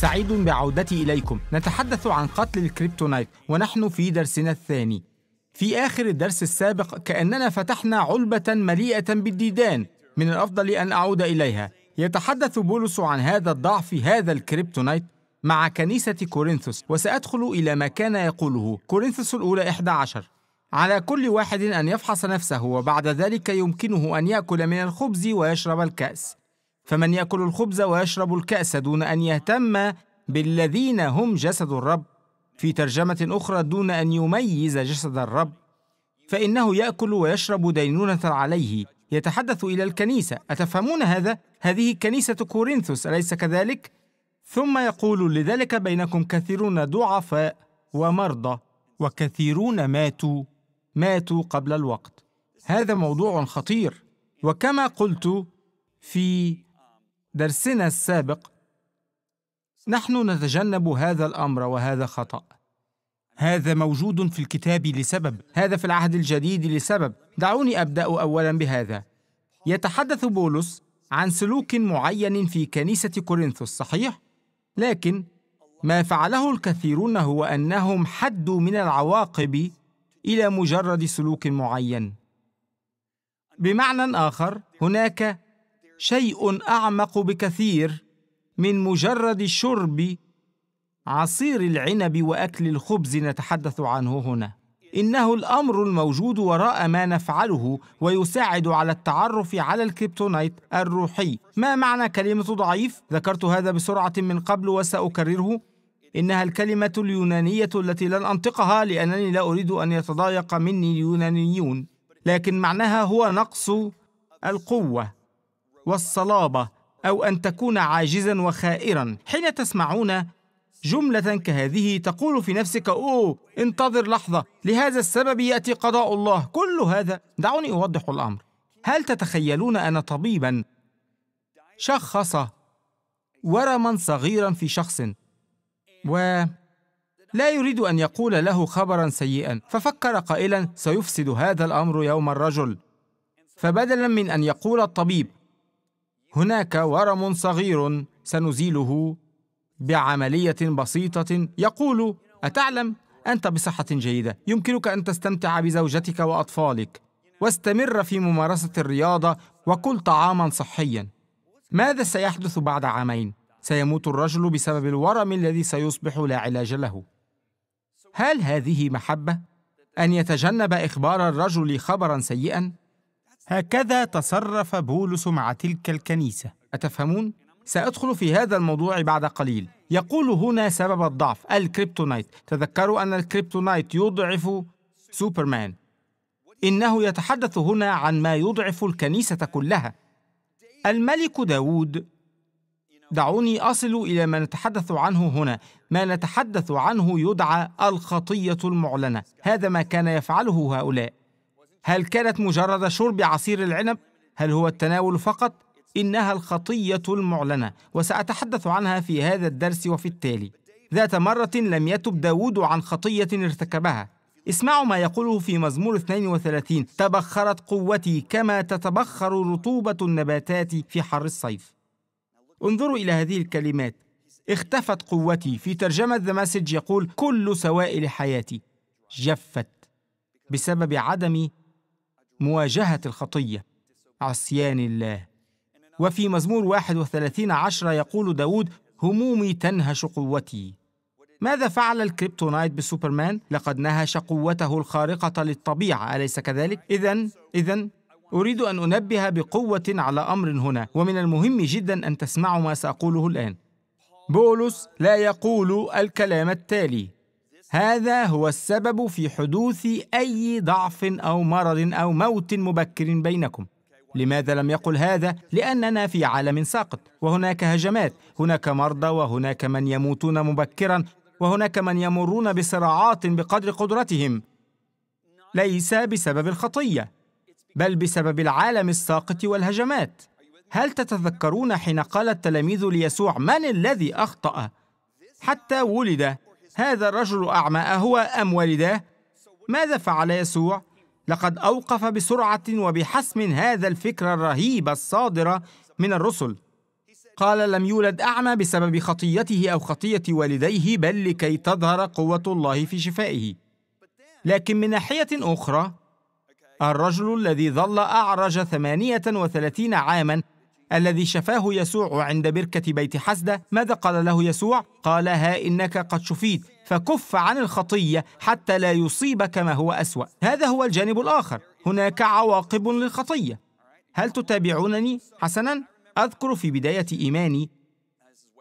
سعيد بعودتي إليكم نتحدث عن قتل الكريبتونايت ونحن في درسنا الثاني في آخر الدرس السابق كأننا فتحنا علبة مليئة بالديدان من الأفضل أن أعود إليها يتحدث بولس عن هذا الضعف هذا الكريبتونايت مع كنيسة كورنثوس وسأدخل إلى ما كان يقوله كورنثوس الأولى 11 على كل واحد أن يفحص نفسه وبعد ذلك يمكنه أن يأكل من الخبز ويشرب الكأس فمن ياكل الخبز ويشرب الكاس دون ان يهتم بالذين هم جسد الرب في ترجمه اخرى دون ان يميز جسد الرب فانه ياكل ويشرب دينونه عليه يتحدث الى الكنيسه اتفهمون هذا هذه كنيسه كورنثوس اليس كذلك ثم يقول لذلك بينكم كثيرون ضعفاء ومرضى وكثيرون ماتوا ماتوا قبل الوقت هذا موضوع خطير وكما قلت في درسنا السابق نحن نتجنب هذا الامر وهذا خطا هذا موجود في الكتاب لسبب هذا في العهد الجديد لسبب دعوني ابدا اولا بهذا يتحدث بولس عن سلوك معين في كنيسه كورنثوس صحيح لكن ما فعله الكثيرون هو انهم حدوا من العواقب الى مجرد سلوك معين بمعنى اخر هناك شيء اعمق بكثير من مجرد شرب عصير العنب واكل الخبز نتحدث عنه هنا انه الامر الموجود وراء ما نفعله ويساعد على التعرف على الكريبتونايت الروحي ما معنى كلمه ضعيف ذكرت هذا بسرعه من قبل وساكرره انها الكلمه اليونانيه التي لن انطقها لانني لا اريد ان يتضايق مني اليونانيون لكن معناها هو نقص القوه والصلابه او ان تكون عاجزا وخائرا حين تسمعون جمله كهذه تقول في نفسك اوه انتظر لحظه لهذا السبب ياتي قضاء الله كل هذا دعوني اوضح الامر هل تتخيلون ان طبيبا شخص ورما صغيرا في شخص و لا يريد ان يقول له خبرا سيئا ففكر قائلا سيفسد هذا الامر يوم الرجل فبدلا من ان يقول الطبيب هناك ورم صغير سنزيله بعمليه بسيطه يقول اتعلم انت بصحه جيده يمكنك ان تستمتع بزوجتك واطفالك واستمر في ممارسه الرياضه وكل طعاما صحيا ماذا سيحدث بعد عامين سيموت الرجل بسبب الورم الذي سيصبح لا علاج له هل هذه محبه ان يتجنب اخبار الرجل خبرا سيئا هكذا تصرف بولس مع تلك الكنيسة أتفهمون؟ سأدخل في هذا الموضوع بعد قليل يقول هنا سبب الضعف الكريبتونايت تذكروا أن الكريبتونايت يضعف سوبرمان إنه يتحدث هنا عن ما يضعف الكنيسة كلها الملك داود دعوني أصل إلى ما نتحدث عنه هنا ما نتحدث عنه يدعى الخطية المعلنة هذا ما كان يفعله هؤلاء هل كانت مجرد شرب عصير العنب؟ هل هو التناول فقط؟ إنها الخطية المعلنة وسأتحدث عنها في هذا الدرس وفي التالي ذات مرة لم يتب داود عن خطية ارتكبها اسمعوا ما يقوله في مزمور 32 تبخرت قوتي كما تتبخر رطوبة النباتات في حر الصيف انظروا إلى هذه الكلمات اختفت قوتي في ترجمة ذا مسج يقول كل سوائل حياتي جفت بسبب عدم مواجهة الخطية عصيان الله وفي مزمور 31 عشرة يقول داود همومي تنهش قوتي ماذا فعل الكريبتونايت بسوبرمان؟ لقد نهش قوته الخارقة للطبيعة أليس كذلك؟ إذا إذا أريد أن أنبه بقوة على أمر هنا ومن المهم جدا أن تسمعوا ما سأقوله الآن بولس لا يقول الكلام التالي هذا هو السبب في حدوث أي ضعف أو مرض أو موت مبكر بينكم لماذا لم يقل هذا؟ لأننا في عالم ساقط وهناك هجمات هناك مرضى وهناك من يموتون مبكرا وهناك من يمرون بصراعات بقدر قدرتهم ليس بسبب الخطية بل بسبب العالم الساقط والهجمات هل تتذكرون حين قال التلاميذ ليسوع من الذي أخطأ؟ حتى ولد هذا الرجل أعمى أهو أم والداه؟ ماذا فعل يسوع؟ لقد أوقف بسرعة وبحسم هذا الفكر الرهيب الصادرة من الرسل قال لم يولد أعمى بسبب خطيته أو خطية والديه بل لكي تظهر قوة الله في شفائه لكن من ناحية أخرى الرجل الذي ظل أعرج ثمانية وثلاثين عاماً الذي شفاه يسوع عند بركة بيت حسدة ماذا قال له يسوع؟ قال ها إنك قد شفيت فكف عن الخطية حتى لا يصيبك ما هو أسوأ هذا هو الجانب الآخر هناك عواقب للخطية هل تتابعونني؟ حسناً أذكر في بداية إيماني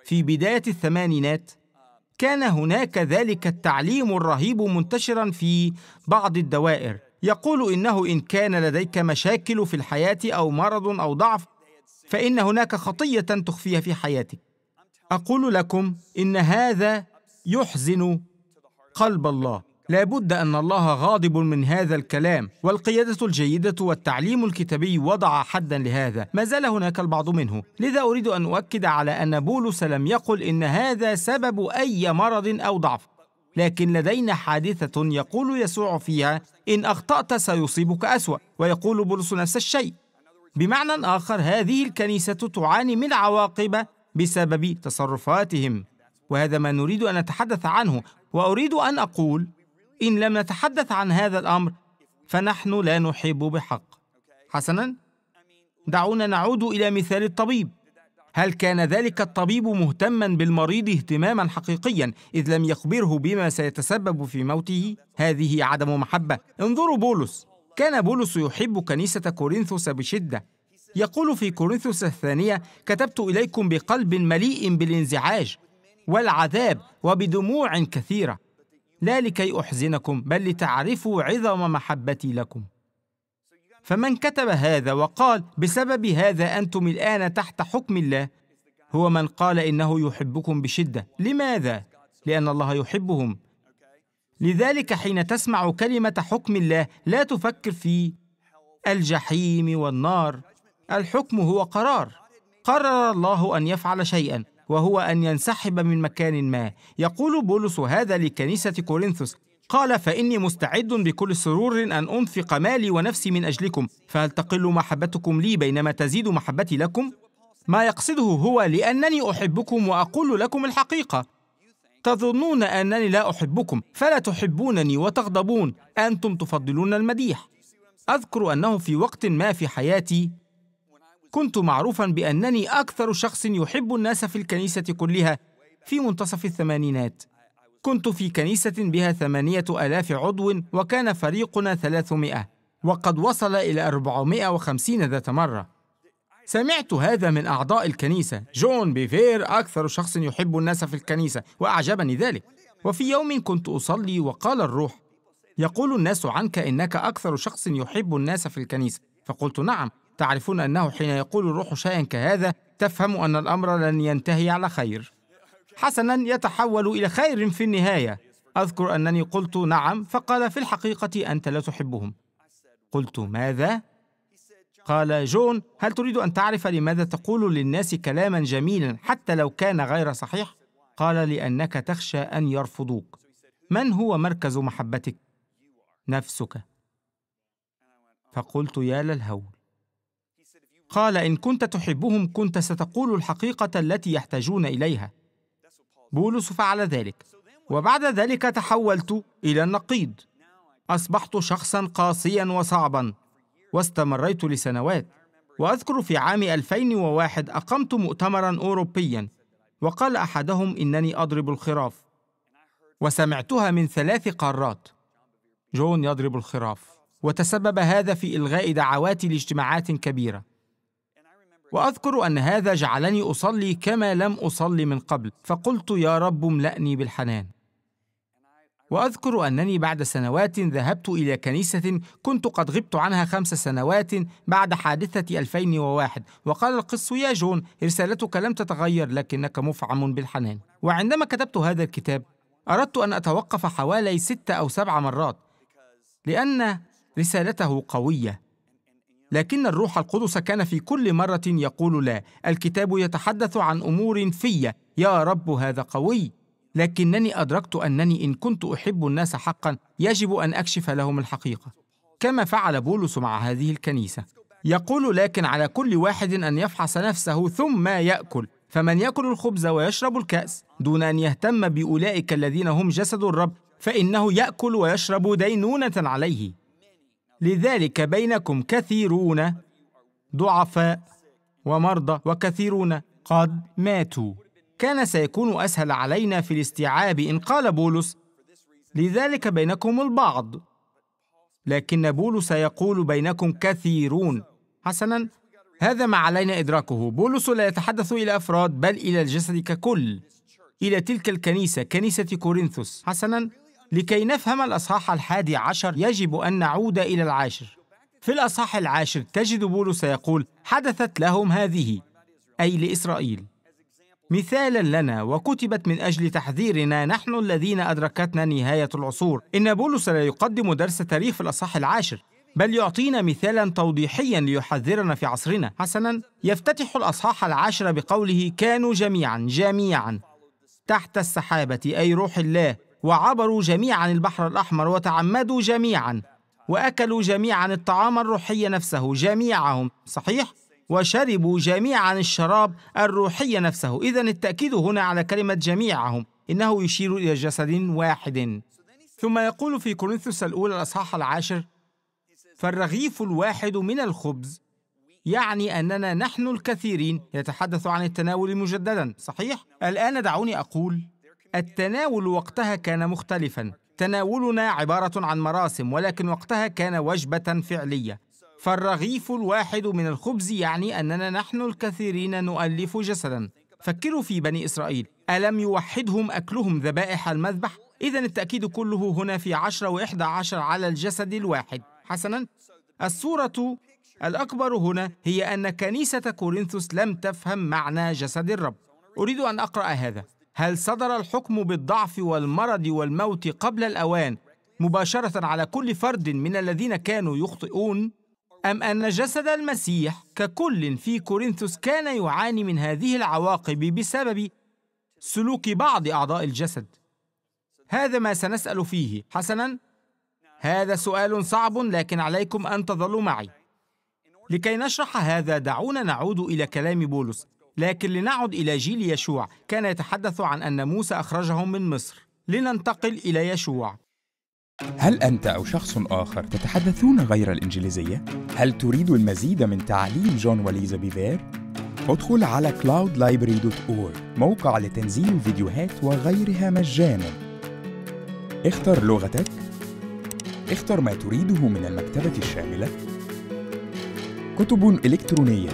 في بداية الثمانينات كان هناك ذلك التعليم الرهيب منتشرا في بعض الدوائر يقول إنه إن كان لديك مشاكل في الحياة أو مرض أو ضعف فان هناك خطيه تخفيها في حياتك اقول لكم ان هذا يحزن قلب الله لابد ان الله غاضب من هذا الكلام والقياده الجيده والتعليم الكتابي وضع حدا لهذا ما زال هناك البعض منه لذا اريد ان اؤكد على ان بولس لم يقل ان هذا سبب اي مرض او ضعف لكن لدينا حادثه يقول يسوع فيها ان اخطات سيصيبك اسوا ويقول بولس نفس الشيء بمعنى آخر هذه الكنيسة تعاني من عواقب بسبب تصرفاتهم وهذا ما نريد أن نتحدث عنه وأريد أن أقول إن لم نتحدث عن هذا الأمر فنحن لا نحب بحق حسنا دعونا نعود إلى مثال الطبيب هل كان ذلك الطبيب مهتما بالمريض اهتماما حقيقيا إذ لم يخبره بما سيتسبب في موته؟ هذه عدم محبة انظروا بولس كان بولس يحب كنيسة كورنثوس بشدة يقول في كورنثوس الثانية كتبت إليكم بقلب مليء بالانزعاج والعذاب وبدموع كثيرة لا لكي أحزنكم بل لتعرفوا عظم محبتي لكم فمن كتب هذا وقال بسبب هذا أنتم الآن تحت حكم الله هو من قال إنه يحبكم بشدة لماذا؟ لأن الله يحبهم لذلك حين تسمع كلمة حكم الله لا تفكر في الجحيم والنار الحكم هو قرار قرر الله أن يفعل شيئا وهو أن ينسحب من مكان ما يقول بولس هذا لكنيسة كورنثوس قال فإني مستعد بكل سرور أن أنفق مالي ونفسي من أجلكم فهل تقل محبتكم لي بينما تزيد محبتي لكم؟ ما يقصده هو لأنني أحبكم وأقول لكم الحقيقة تظنون أنني لا أحبكم فلا تحبونني وتغضبون أنتم تفضلون المديح أذكر أنه في وقت ما في حياتي كنت معروفا بأنني أكثر شخص يحب الناس في الكنيسة كلها في منتصف الثمانينات كنت في كنيسة بها ثمانية ألاف عضو وكان فريقنا ثلاثمائة وقد وصل إلى أربعمائة وخمسين ذات مرة سمعت هذا من أعضاء الكنيسة جون بيفير أكثر شخص يحب الناس في الكنيسة وأعجبني ذلك وفي يوم كنت أصلي وقال الروح يقول الناس عنك إنك أكثر شخص يحب الناس في الكنيسة فقلت نعم تعرفون أنه حين يقول الروح شيئا كهذا تفهم أن الأمر لن ينتهي على خير حسنا يتحول إلى خير في النهاية أذكر أنني قلت نعم فقال في الحقيقة أنت لا تحبهم قلت ماذا؟ قال جون هل تريد ان تعرف لماذا تقول للناس كلاما جميلا حتى لو كان غير صحيح قال لانك تخشى ان يرفضوك من هو مركز محبتك نفسك فقلت يا للهول قال ان كنت تحبهم كنت ستقول الحقيقه التي يحتاجون اليها بولس فعل ذلك وبعد ذلك تحولت الى النقيض اصبحت شخصا قاسيا وصعبا واستمريت لسنوات وأذكر في عام 2001 أقمت مؤتمرا أوروبيا وقال أحدهم إنني أضرب الخراف وسمعتها من ثلاث قارات جون يضرب الخراف وتسبب هذا في إلغاء دعواتي لاجتماعات كبيرة وأذكر أن هذا جعلني أصلي كما لم أصلي من قبل فقلت يا رب املأني بالحنان واذكر انني بعد سنوات ذهبت الى كنيسه كنت قد غبت عنها خمس سنوات بعد حادثه 2001 وقال القس يا جون رسالتك لم تتغير لكنك مفعم بالحنان وعندما كتبت هذا الكتاب اردت ان اتوقف حوالي ست او سبع مرات لان رسالته قويه لكن الروح القدس كان في كل مره يقول لا الكتاب يتحدث عن امور في يا رب هذا قوي لكنني أدركت أنني إن كنت أحب الناس حقا يجب أن أكشف لهم الحقيقة كما فعل بولس مع هذه الكنيسة يقول لكن على كل واحد أن يفحص نفسه ثم يأكل فمن يأكل الخبز ويشرب الكأس دون أن يهتم بأولئك الذين هم جسد الرب فإنه يأكل ويشرب دينونة عليه لذلك بينكم كثيرون ضعفاء ومرضى وكثيرون قد ماتوا كان سيكون أسهل علينا في الاستيعاب إن قال بولس لذلك بينكم البعض لكن بولس يقول بينكم كثيرون حسنا هذا ما علينا إدراكه بولس لا يتحدث إلى أفراد بل إلى الجسد ككل إلى تلك الكنيسة كنيسة كورنثوس حسنا لكي نفهم الأصحاح الحادي عشر يجب أن نعود إلى العاشر في الأصحاح العاشر تجد بولس يقول حدثت لهم هذه أي لإسرائيل مثالا لنا وكتبت من أجل تحذيرنا نحن الذين أدركتنا نهاية العصور إن بولس لا يقدم درس تاريخ في الأصح العاشر بل يعطينا مثالا توضيحيا ليحذرنا في عصرنا حسنا يفتتح الأصحاح العاشر بقوله كانوا جميعا جميعا تحت السحابة أي روح الله وعبروا جميعا البحر الأحمر وتعمدوا جميعا وأكلوا جميعا الطعام الروحي نفسه جميعهم صحيح؟ وشربوا جميعا الشراب الروحي نفسه إذا التأكيد هنا على كلمة جميعهم إنه يشير إلى جسد واحد ثم يقول في كورنثوس الأولى الأصحاح العاشر فالرغيف الواحد من الخبز يعني أننا نحن الكثيرين يتحدث عن التناول مجددا صحيح؟ الآن دعوني أقول التناول وقتها كان مختلفا تناولنا عبارة عن مراسم ولكن وقتها كان وجبة فعلية فالرغيف الواحد من الخبز يعني أننا نحن الكثيرين نؤلف جسدا فكروا في بني إسرائيل ألم يوحدهم أكلهم ذبائح المذبح؟ إذا التأكيد كله هنا في عشرة وإحدى عشر على الجسد الواحد حسنا الصورة الأكبر هنا هي أن كنيسة كورنثوس لم تفهم معنى جسد الرب أريد أن أقرأ هذا هل صدر الحكم بالضعف والمرض والموت قبل الأوان مباشرة على كل فرد من الذين كانوا يخطئون أم أن جسد المسيح ككل في كورنثوس كان يعاني من هذه العواقب بسبب سلوك بعض أعضاء الجسد؟ هذا ما سنسأل فيه، حسناً، هذا سؤال صعب لكن عليكم أن تظلوا معي. لكي نشرح هذا دعونا نعود إلى كلام بولس، لكن لنعد إلى جيل يشوع، كان يتحدث عن أن موسى أخرجهم من مصر، لننتقل إلى يشوع. هل أنت أو شخص آخر تتحدثون غير الإنجليزية؟ هل تريد المزيد من تعليم جون وليزا بيفير؟ ادخل على cloudlibrary.org موقع لتنزيل فيديوهات وغيرها مجانا اختر لغتك اختر ما تريده من المكتبة الشاملة كتب إلكترونية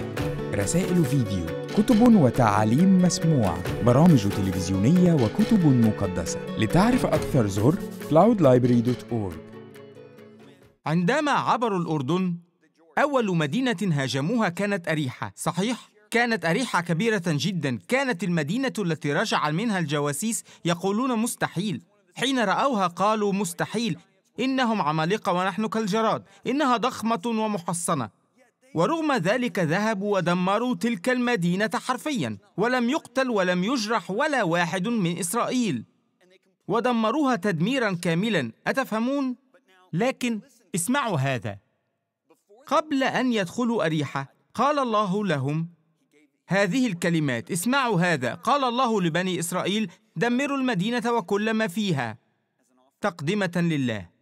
رسائل فيديو كتب وتعاليم مسموعة برامج تلفزيونية وكتب مقدسة لتعرف أكثر زر cloudlibrary.org عندما عبروا الأردن أول مدينة هاجموها كانت أريحة صحيح؟ كانت أريحة كبيرة جدا كانت المدينة التي رجع منها الجواسيس يقولون مستحيل حين رأوها قالوا مستحيل إنهم عمالقة ونحن كالجراد إنها ضخمة ومحصنة ورغم ذلك ذهبوا ودمروا تلك المدينة حرفيا ولم يقتل ولم يجرح ولا واحد من إسرائيل ودمروها تدميرا كاملا اتفهمون لكن اسمعوا هذا قبل ان يدخلوا اريحه قال الله لهم هذه الكلمات اسمعوا هذا قال الله لبني اسرائيل دمروا المدينه وكل ما فيها تقدمه لله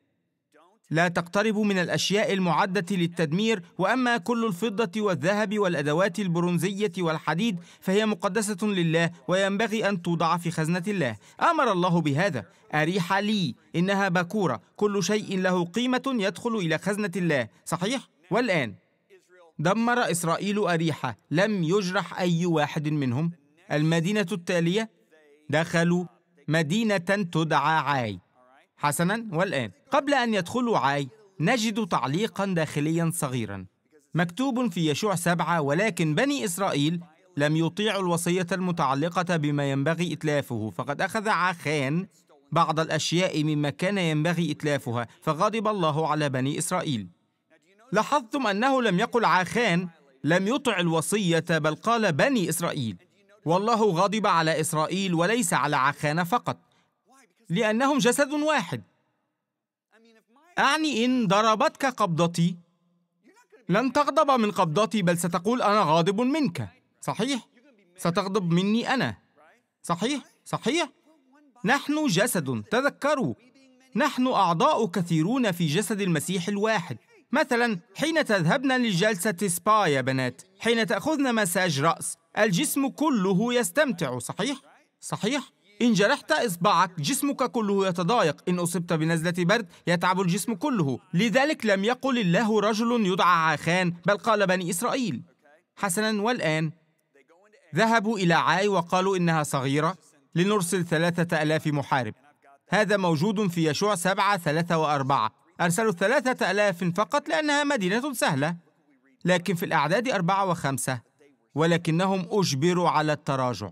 لا تقترب من الأشياء المعدة للتدمير وأما كل الفضة والذهب والأدوات البرونزية والحديد فهي مقدسة لله وينبغي أن توضع في خزنة الله أمر الله بهذا أريح لي إنها باكورة كل شيء له قيمة يدخل إلى خزنة الله صحيح؟ والآن دمر إسرائيل أريحة لم يجرح أي واحد منهم المدينة التالية دخلوا مدينة تدعى عاي حسنا والآن قبل أن يدخلوا عاي نجد تعليقا داخليا صغيرا مكتوب في يشوع سبعة ولكن بني إسرائيل لم يطيعوا الوصية المتعلقة بما ينبغي إتلافه فقد أخذ عاخان بعض الأشياء مما كان ينبغي إتلافها فغضب الله على بني إسرائيل لاحظتم أنه لم يقل عاخان لم يطع الوصية بل قال بني إسرائيل والله غضب على إسرائيل وليس على عاخان فقط لأنهم جسد واحد أعني إن ضربتك قبضتي لن تغضب من قبضتي بل ستقول أنا غاضب منك صحيح؟ ستغضب مني أنا صحيح؟ صحيح؟ نحن جسد تذكروا نحن أعضاء كثيرون في جسد المسيح الواحد مثلا حين تذهبن لجلسة سبا يا بنات حين تأخذن مساج رأس الجسم كله يستمتع صحيح؟ صحيح؟ إن جرحت إصبعك جسمك كله يتضايق إن أصبت بنزلة برد يتعب الجسم كله لذلك لم يقل الله رجل يدعى عاخان بل قال بني إسرائيل حسنا والآن ذهبوا إلى عاي وقالوا إنها صغيرة لنرسل ثلاثة ألاف محارب هذا موجود في يشوع سبعة ثلاثة وأربعة أرسلوا ثلاثة ألاف فقط لأنها مدينة سهلة لكن في الأعداد أربعة وخمسة ولكنهم أجبروا على التراجع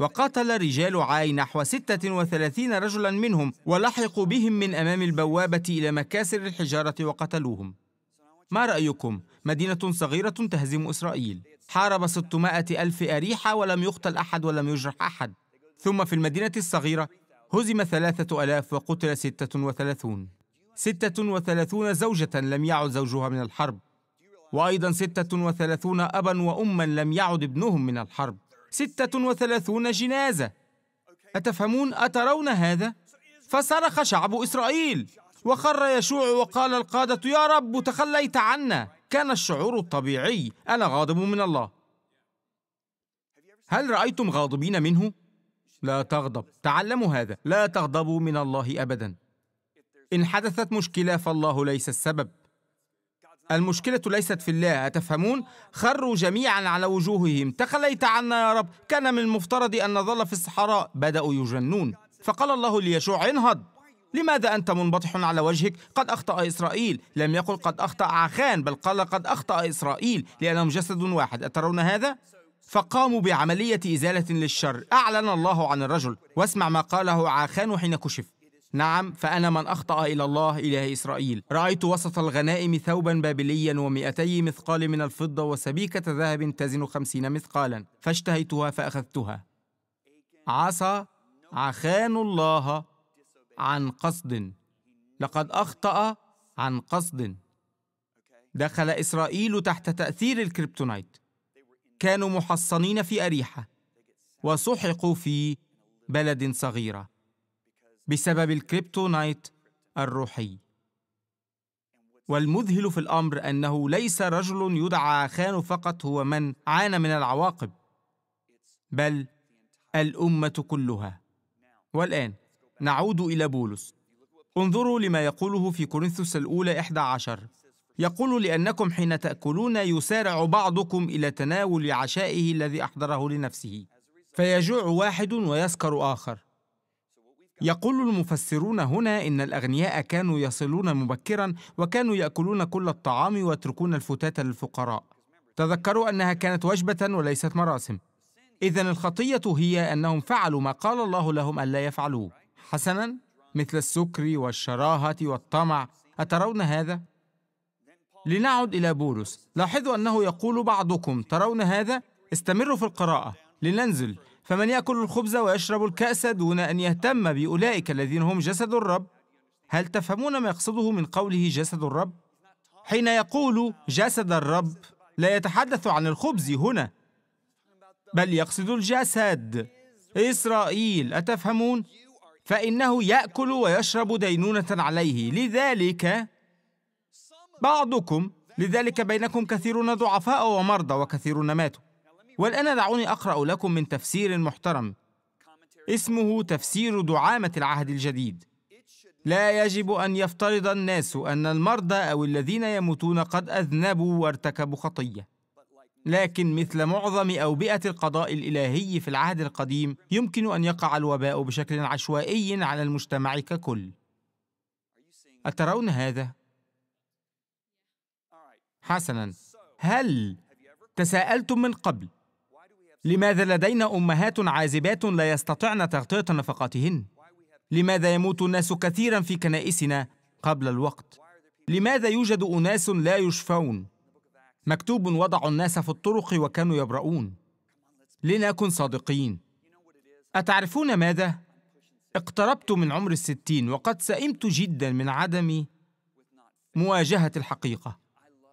وقاتل رجال عاي نحو 36 رجلا منهم ولحقوا بهم من أمام البوابة إلى مكاسر الحجارة وقتلوهم ما رأيكم؟ مدينة صغيرة تهزم إسرائيل حارب 600 ألف أريحة ولم يقتل أحد ولم يجرح أحد ثم في المدينة الصغيرة هزم ثلاثة ألاف وقتل ستة وثلاثون ستة وثلاثون زوجة لم يعد زوجها من الحرب وأيضا ستة وثلاثون أبا وأما لم يعد ابنهم من الحرب ستة وثلاثون جنازة أتفهمون أترون هذا؟ فصرخ شعب إسرائيل وخر يشوع وقال القادة يا رب تخليت عنا كان الشعور الطبيعي أنا غاضب من الله هل رأيتم غاضبين منه؟ لا تغضب تعلموا هذا لا تغضبوا من الله أبدا إن حدثت مشكلة فالله ليس السبب المشكلة ليست في الله أتفهمون؟ خروا جميعا على وجوههم تخليت عنا يا رب كان من المفترض أن نظل في الصحراء بدأوا يجنون فقال الله ليشوع انهض لماذا أنت منبطح على وجهك؟ قد أخطأ إسرائيل لم يقل قد أخطأ عخان بل قال قد أخطأ إسرائيل لأنهم جسد واحد أترون هذا؟ فقاموا بعملية إزالة للشر أعلن الله عن الرجل واسمع ما قاله عاخان حين كشف نعم فأنا من أخطأ إلى الله إله إسرائيل رأيت وسط الغنائم ثوبا بابليا ومئتي مثقال من الفضة وسبيكة ذهب تزن خمسين مثقالا فاشتهيتها فأخذتها عصى عخان الله عن قصد لقد أخطأ عن قصد دخل إسرائيل تحت تأثير الكريبتونايت كانوا محصنين في أريحة وسحقوا في بلد صغيره بسبب الكريبتونايت الروحي والمذهل في الامر انه ليس رجل يدعى خان فقط هو من عانى من العواقب بل الامه كلها والان نعود الى بولس انظروا لما يقوله في كورنثوس الاولى 11 يقول لانكم حين تاكلون يسارع بعضكم الى تناول عشائه الذي احضره لنفسه فيجوع واحد ويسكر اخر يقول المفسرون هنا إن الأغنياء كانوا يصلون مبكرا وكانوا يأكلون كل الطعام ويتركون الفتات للفقراء تذكروا أنها كانت وجبة وليست مراسم إذا الخطية هي أنهم فعلوا ما قال الله لهم ألا يفعلوه حسنا مثل السكر والشراهة والطمع أترون هذا؟ لنعد إلى بولس لاحظوا أنه يقول بعضكم ترون هذا؟ استمروا في القراءة لننزل فمن يأكل الخبز ويشرب الكأس دون أن يهتم بأولئك الذين هم جسد الرب هل تفهمون ما يقصده من قوله جسد الرب؟ حين يقول جسد الرب لا يتحدث عن الخبز هنا بل يقصد الجسد إسرائيل أتفهمون؟ فإنه يأكل ويشرب دينونة عليه لذلك بعضكم لذلك بينكم كثيرون ضعفاء ومرضى وكثيرون ماتوا والآن دعوني أقرأ لكم من تفسير محترم اسمه تفسير دعامة العهد الجديد لا يجب أن يفترض الناس أن المرضى أو الذين يموتون قد أذنبوا وارتكبوا خطية لكن مثل معظم أوبئة القضاء الإلهي في العهد القديم يمكن أن يقع الوباء بشكل عشوائي على المجتمع ككل أترون هذا؟ حسنا هل تساءلتم من قبل لماذا لدينا أمهات عازبات لا يستطعن تغطية نفقاتهن؟ لماذا يموت الناس كثيرا في كنائسنا قبل الوقت؟ لماذا يوجد أناس لا يشفون؟ مكتوب وضعوا الناس في الطرق وكانوا يبرؤون لنكن صادقين أتعرفون ماذا؟ اقتربت من عمر الستين وقد سئمت جدا من عدم مواجهة الحقيقة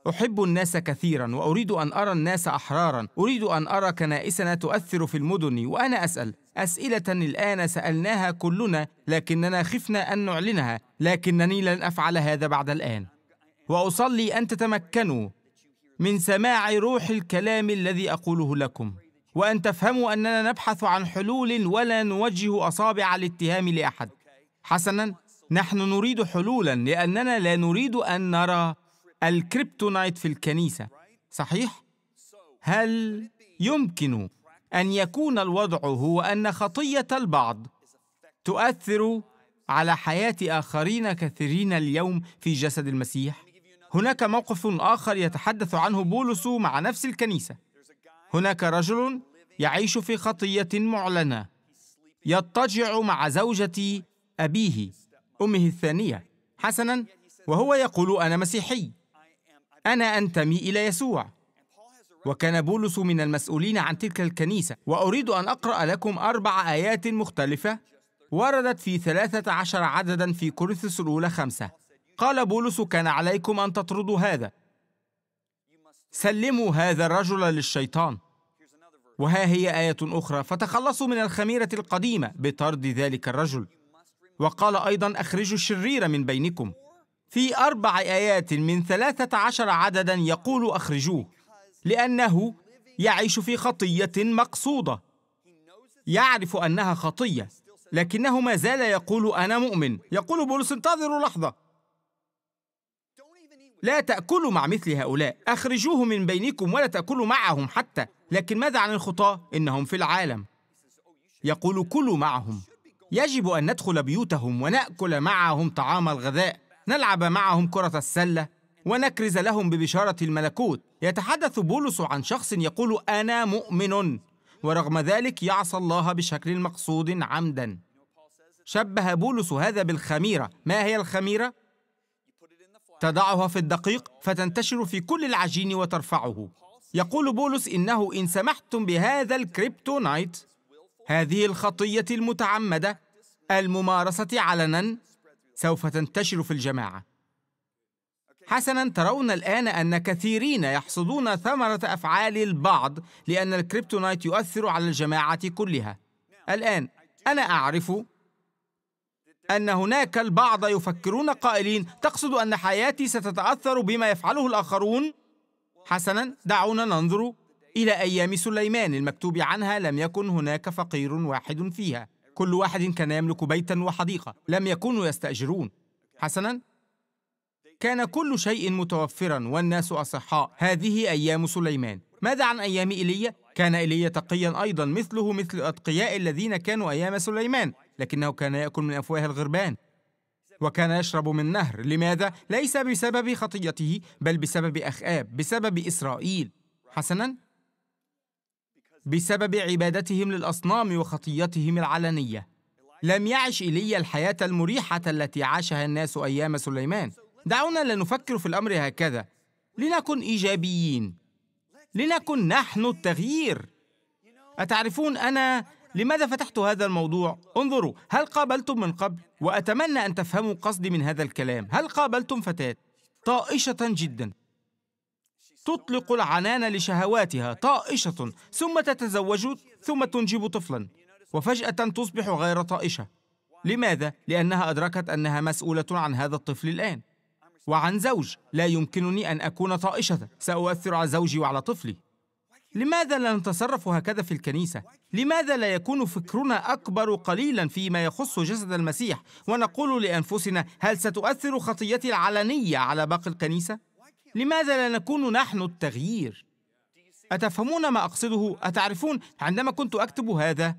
أحب الناس كثيرا وأريد أن أرى الناس أحرارا أريد أن أرى كنائسنا تؤثر في المدن وأنا أسأل أسئلة الآن سألناها كلنا لكننا خفنا أن نعلنها لكنني لن أفعل هذا بعد الآن وأصلي أن تتمكنوا من سماع روح الكلام الذي أقوله لكم وأن تفهموا أننا نبحث عن حلول ولا نوجه أصابع الاتهام لأحد حسنا نحن نريد حلولا لأننا لا نريد أن نرى الكريبتونايت في الكنيسة صحيح؟ هل يمكن أن يكون الوضع هو أن خطية البعض تؤثر على حياة آخرين كثيرين اليوم في جسد المسيح؟ هناك موقف آخر يتحدث عنه بولس مع نفس الكنيسة هناك رجل يعيش في خطية معلنة يضطجع مع زوجة أبيه أمه الثانية حسناً وهو يقول أنا مسيحي انا انتمي الى يسوع وكان بولس من المسؤولين عن تلك الكنيسه واريد ان اقرا لكم اربع ايات مختلفه وردت في ثلاثه عشر عددا في كورنثوس الاولى خمسه قال بولس كان عليكم ان تطردوا هذا سلموا هذا الرجل للشيطان وها هي ايه اخرى فتخلصوا من الخميره القديمه بطرد ذلك الرجل وقال ايضا اخرجوا الشرير من بينكم في أربع آيات من ثلاثة عشر عددا يقول أخرجوه لأنه يعيش في خطية مقصودة يعرف أنها خطية لكنه ما زال يقول أنا مؤمن يقول بولس انتظروا لحظة لا تأكلوا مع مثل هؤلاء أخرجوه من بينكم ولا تأكلوا معهم حتى لكن ماذا عن الخطاة؟ إنهم في العالم يقول كلوا معهم يجب أن ندخل بيوتهم ونأكل معهم طعام الغذاء نلعب معهم كرة السلة ونكرز لهم ببشارة الملكوت يتحدث بولس عن شخص يقول أنا مؤمن ورغم ذلك يعصى الله بشكل مقصود عمدا شبه بولس هذا بالخميرة ما هي الخميرة؟ تضعها في الدقيق فتنتشر في كل العجين وترفعه يقول بولس إنه إن سمحتم بهذا الكريبتونايت هذه الخطية المتعمدة الممارسة علنا سوف تنتشر في الجماعة حسنا ترون الآن أن كثيرين يحصدون ثمرة أفعال البعض لأن الكريبتونايت يؤثر على الجماعة كلها الآن أنا أعرف أن هناك البعض يفكرون قائلين تقصد أن حياتي ستتأثر بما يفعله الآخرون حسنا دعونا ننظر إلى أيام سليمان المكتوب عنها لم يكن هناك فقير واحد فيها كل واحد كان يملك بيتا وحديقه لم يكونوا يستاجرون حسنا كان كل شيء متوفرا والناس اصحاء هذه ايام سليمان ماذا عن ايام ايليا كان ايليا تقيا ايضا مثله مثل الاتقياء الذين كانوا ايام سليمان لكنه كان ياكل من افواه الغربان وكان يشرب من نهر لماذا ليس بسبب خطيته بل بسبب اخاب بسبب اسرائيل حسنا بسبب عبادتهم للأصنام وخطيتهم العلنية لم يعش إيليا الحياة المريحة التي عاشها الناس أيام سليمان دعونا لا نفكر في الأمر هكذا لنكن إيجابيين لنكن نحن التغيير أتعرفون أنا لماذا فتحت هذا الموضوع؟ انظروا هل قابلتم من قبل؟ وأتمنى أن تفهموا قصدي من هذا الكلام هل قابلتم فتاة طائشة جدا تطلق العنان لشهواتها طائشة ثم تتزوج ثم تنجب طفلا وفجأة تصبح غير طائشة لماذا؟ لأنها أدركت أنها مسؤولة عن هذا الطفل الآن وعن زوج لا يمكنني أن أكون طائشة سأؤثر على زوجي وعلى طفلي لماذا لا نتصرف هكذا في الكنيسة؟ لماذا لا يكون فكرنا أكبر قليلا فيما يخص جسد المسيح ونقول لأنفسنا هل ستؤثر خطيتي العلنية على باقي الكنيسة؟ لماذا لا نكون نحن التغيير؟ أتفهمون ما أقصده؟ أتعرفون عندما كنت أكتب هذا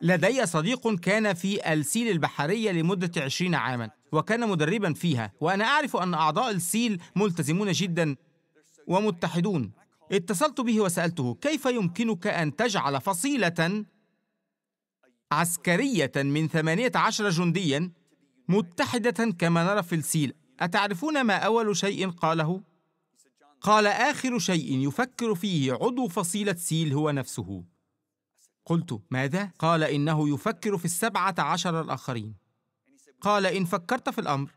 لدي صديق كان في السيل البحرية لمدة عشرين عاما وكان مدربا فيها وأنا أعرف أن أعضاء السيل ملتزمون جدا ومتحدون اتصلت به وسألته كيف يمكنك أن تجعل فصيلة عسكرية من 18 جنديا متحدة كما نرى في السيل أتعرفون ما أول شيء قاله؟ قال آخر شيء يفكر فيه عضو فصيلة سيل هو نفسه قلت ماذا؟ قال إنه يفكر في السبعة عشر الآخرين قال إن فكرت في الأمر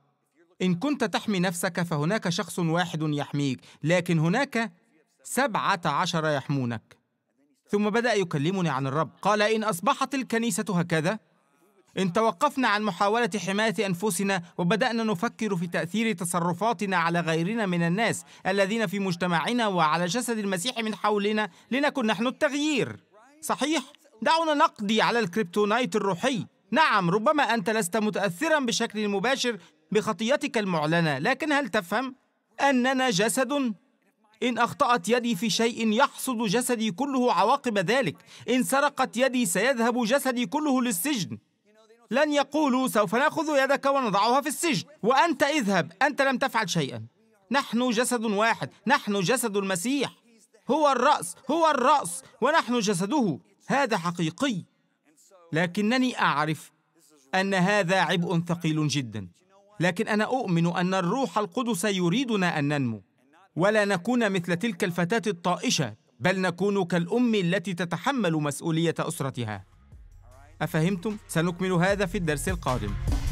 إن كنت تحمي نفسك فهناك شخص واحد يحميك لكن هناك سبعة عشر يحمونك ثم بدأ يكلمني عن الرب قال إن أصبحت الكنيسة هكذا إن توقفنا عن محاولة حماية أنفسنا وبدأنا نفكر في تأثير تصرفاتنا على غيرنا من الناس الذين في مجتمعنا وعلى جسد المسيح من حولنا لنكن نحن التغيير صحيح؟ دعونا نقضي على الكريبتونايت الروحي نعم ربما أنت لست متأثرا بشكل مباشر بخطيتك المعلنة لكن هل تفهم أننا جسد؟ إن أخطأت يدي في شيء يحصد جسدي كله عواقب ذلك إن سرقت يدي سيذهب جسدي كله للسجن لن يقولوا سوف ناخذ يدك ونضعها في السجن وأنت اذهب أنت لم تفعل شيئا نحن جسد واحد نحن جسد المسيح هو الرأس هو الرأس ونحن جسده هذا حقيقي لكنني أعرف أن هذا عبء ثقيل جدا لكن أنا أؤمن أن الروح القدس يريدنا أن ننمو ولا نكون مثل تلك الفتاة الطائشة بل نكون كالأم التي تتحمل مسؤولية أسرتها أفهمتم؟ سنكمل هذا في الدرس القادم